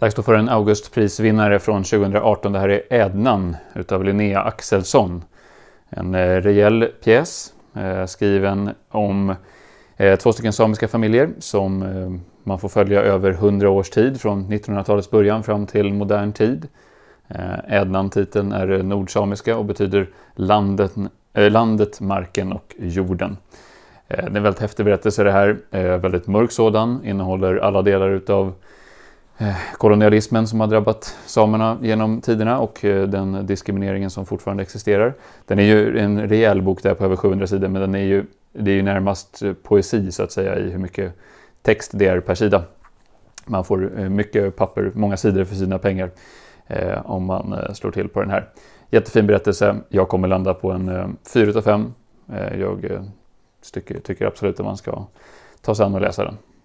Dags då för en Augustprisvinnare från 2018. Det här är Ädnan utav Linnea Axelsson. En eh, rejäl pjäs eh, skriven om eh, två stycken samiska familjer som man får följa över hundra års tid, från 1900-talets början fram till modern tid. Ädnan-titeln är nordsamiska och betyder landet, landet, marken och jorden. Det är en väldigt häftig berättelse det här, väldigt mörk sådan, innehåller alla delar utav Eh, kolonialismen som har drabbat samerna genom tiderna och eh, den diskrimineringen som fortfarande existerar. Den är ju en rejäl bok där på över 700 sidor men den är ju, det är ju närmast eh, poesi så att säga i hur mycket text det är per sida. Man får mycket papper, många sidor för sina pengar eh, om man slår till på den här. Jättefin berättelse. Jag kommer landa på en eh, 4 av 5. Eh, jag tycker, tycker absolut att man ska ta sig an och läsa den.